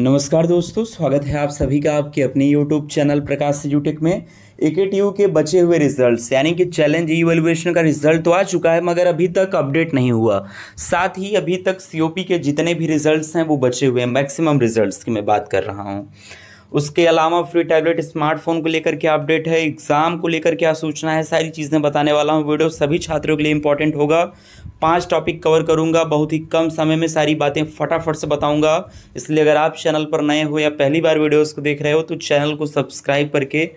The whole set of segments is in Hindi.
नमस्कार दोस्तों स्वागत है आप सभी का आपके अपने यूट्यूब चैनल प्रकाश यूटेक में टी यू के बचे हुए रिजल्ट्स यानी कि चैलेंज इवेल्युएशन का रिजल्ट तो आ चुका है मगर अभी तक अपडेट नहीं हुआ साथ ही अभी तक सीओपी के जितने भी रिजल्ट्स हैं वो बचे हुए हैं मैक्सिमम रिजल्ट्स की मैं बात कर रहा हूँ उसके अलावा फ्री टैबलेट स्मार्टफोन को लेकर क्या अपडेट है एग्ज़ाम को लेकर क्या सूचना है सारी चीज़ें बताने वाला हूँ वीडियो सभी छात्रों के लिए इंपॉर्टेंट होगा पांच टॉपिक कवर करूँगा बहुत ही कम समय में सारी बातें फटाफट से बताऊँगा इसलिए अगर आप चैनल पर नए हो या पहली बार वीडियोज़ को देख रहे हो तो चैनल को सब्सक्राइब करके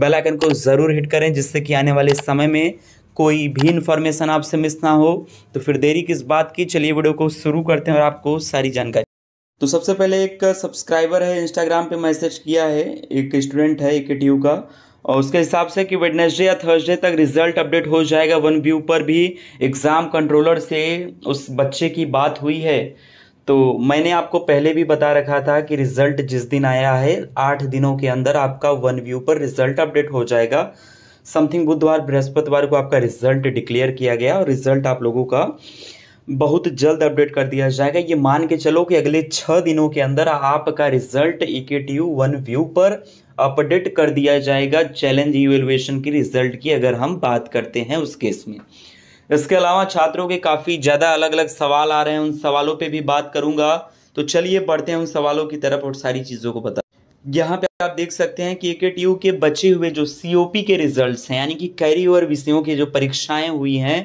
बेल आइकन को ज़रूर हिट करें जिससे कि आने वाले समय में कोई भी इन्फॉर्मेशन आपसे मिस ना हो तो फिर देरी किस बात की चलिए वीडियो को शुरू करते हैं और आपको सारी जानकारी तो सबसे पहले एक सब्सक्राइबर है इंस्टाग्राम पे मैसेज किया है एक स्टूडेंट है एक टी का और उसके हिसाब से कि वेडनेसडे या थर्सडे तक रिजल्ट अपडेट हो जाएगा वन व्यू पर भी एग्ज़ाम कंट्रोलर से उस बच्चे की बात हुई है तो मैंने आपको पहले भी बता रखा था कि रिज़ल्ट जिस दिन आया है आठ दिनों के अंदर आपका वन व्यू पर रिज़ल्ट अपडेट हो जाएगा समथिंग बुधवार बृहस्पतिवार को आपका रिज़ल्ट डिक्लेयर किया गया और रिज़ल्ट आप लोगों का बहुत जल्द अपडेट कर दिया जाएगा ये मान के चलो कि अगले छः दिनों के अंदर आपका result E K T U one view पर अपडेट कर दिया जाएगा चैलेंज इवेलुएशन की रिजल्ट की अगर हम बात करते हैं उस केस में इसके अलावा छात्रों के काफ़ी ज़्यादा अलग अलग सवाल आ रहे हैं उन सवालों पे भी बात करूंगा तो चलिए बढ़ते हैं उन सवालों की तरफ और सारी चीज़ों को बता यहाँ पे आप देख सकते हैं कि टी e यू के बचे हुए जो सी ओ पी के रिजल्ट हैं यानी कि कैरी ओवर विषयों की जो परीक्षाएं हुई हैं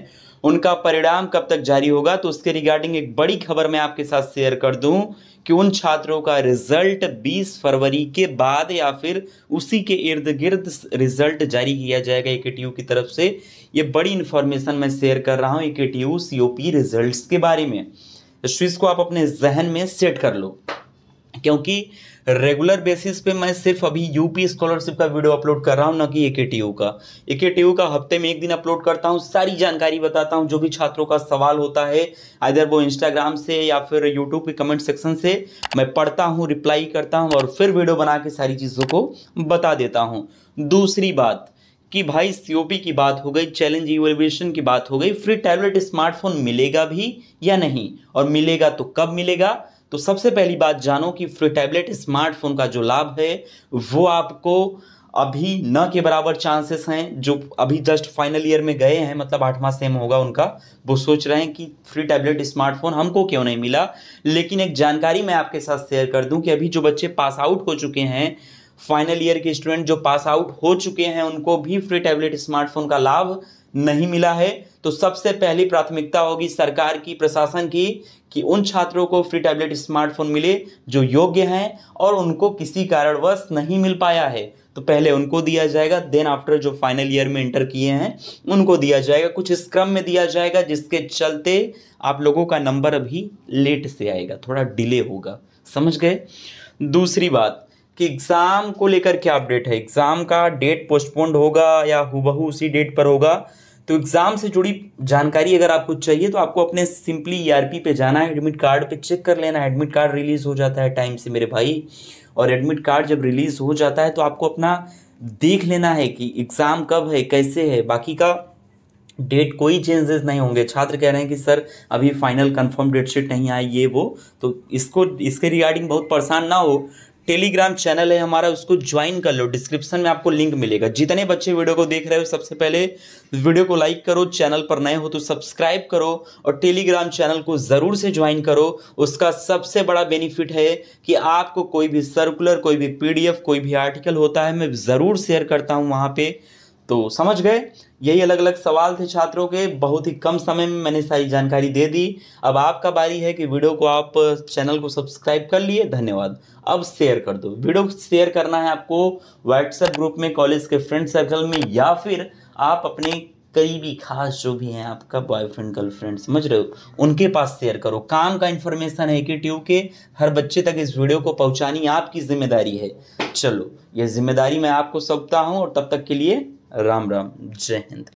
उनका परिणाम कब तक जारी होगा तो उसके रिगार्डिंग एक बड़ी खबर मैं आपके साथ शेयर कर दूं कि उन छात्रों का रिजल्ट 20 फरवरी के बाद या फिर उसी के इर्द गिर्द रिजल्ट जारी किया जाएगा ए की तरफ से ये बड़ी इन्फॉर्मेशन मैं शेयर कर रहा हूँ ए के टी रिजल्ट्स के बारे में तो इस चीज़ को आप अपने जहन में सेट कर लो क्योंकि रेगुलर बेसिस पे मैं सिर्फ अभी यूपी स्कॉलरशिप का वीडियो अपलोड कर रहा हूँ ना कि ए के टी यू का ए के टी यू का हफ्ते में एक दिन अपलोड करता हूँ सारी जानकारी बताता हूँ जो भी छात्रों का सवाल होता है इधर वो इंस्टाग्राम से या फिर यूट्यूब के कमेंट सेक्शन से मैं पढ़ता हूँ रिप्लाई करता हूँ और फिर वीडियो बना के सारी चीज़ों को बता देता हूँ दूसरी बात कि भाई पी की बात हो गई चैलेंज इवेल्यूशन की बात हो गई फ्री टैबलेट स्मार्टफोन मिलेगा भी या नहीं और मिलेगा तो कब मिलेगा तो सबसे पहली बात जानो कि फ्री टैबलेट स्मार्टफोन का जो लाभ है वो आपको अभी न के बराबर चांसेस हैं जो अभी जस्ट फाइनल ईयर में गए हैं मतलब आठवां सेम होगा उनका वो सोच रहे हैं कि फ्री टैबलेट स्मार्टफोन हमको क्यों नहीं मिला लेकिन एक जानकारी मैं आपके साथ शेयर कर दूं कि अभी जो बच्चे पास आउट हो चुके हैं फाइनल ईयर के स्टूडेंट जो पास आउट हो चुके हैं उनको भी फ्री टैबलेट स्मार्टफोन का लाभ नहीं मिला है तो सबसे पहली प्राथमिकता होगी सरकार की प्रशासन की कि उन छात्रों को फ्री टैबलेट स्मार्टफोन मिले जो योग्य हैं और उनको किसी कारणवश नहीं मिल पाया है तो पहले उनको दिया जाएगा देन आफ्टर जो फाइनल ईयर में इंटर किए हैं उनको दिया जाएगा कुछ इस क्रम में दिया जाएगा जिसके चलते आप लोगों का नंबर अभी लेट से आएगा थोड़ा डिले होगा समझ गए दूसरी बात कि एग्ज़ाम को लेकर क्या अपडेट है एग्ज़ाम का डेट पोस्टपोन्ड होगा या हुबहू उसी डेट पर होगा तो एग्ज़ाम से जुड़ी जानकारी अगर आपको चाहिए तो आपको अपने सिंपली ई e पे जाना है एडमिट कार्ड पे चेक कर लेना एडमिट कार्ड रिलीज़ हो जाता है टाइम से मेरे भाई और एडमिट कार्ड जब रिलीज़ हो जाता है तो आपको अपना देख लेना है कि एग्ज़ाम कब है कैसे है बाकी का डेट कोई चेंजेस नहीं होंगे छात्र कह रहे हैं कि सर अभी फाइनल कंफर्म डेट शीट नहीं आई ये वो तो इसको इसके रिगार्डिंग बहुत परेशान ना हो टेलीग्राम चैनल है हमारा उसको ज्वाइन कर लो डिस्क्रिप्शन में आपको लिंक मिलेगा जितने बच्चे वीडियो को देख रहे हो सबसे पहले वीडियो को लाइक करो चैनल पर नए हो तो सब्सक्राइब करो और टेलीग्राम चैनल को ज़रूर से ज्वाइन करो उसका सबसे बड़ा बेनिफिट है कि आपको कोई भी सर्कुलर कोई भी पी कोई भी आर्टिकल होता है मैं ज़रूर शेयर करता हूँ वहाँ पर तो समझ गए यही अलग अलग सवाल थे छात्रों के बहुत ही कम समय में मैंने सारी जानकारी दे दी अब आपका बारी है कि वीडियो को आप चैनल को सब्सक्राइब कर लिए धन्यवाद अब शेयर कर दो वीडियो शेयर करना है आपको व्हाट्सएप ग्रुप में कॉलेज के फ्रेंड सर्कल में या फिर आप अपने कई भी खास जो भी हैं आपका बॉयफ्रेंड गर्लफ्रेंड समझ रहे हो उनके पास शेयर करो काम का इन्फॉर्मेशन है कि ट्यूब के हर बच्चे तक इस वीडियो को पहुंचानी आपकी जिम्मेदारी है चलो ये जिम्मेदारी मैं आपको सौंपता हूँ और तब तक के लिए राम राम जय हिंद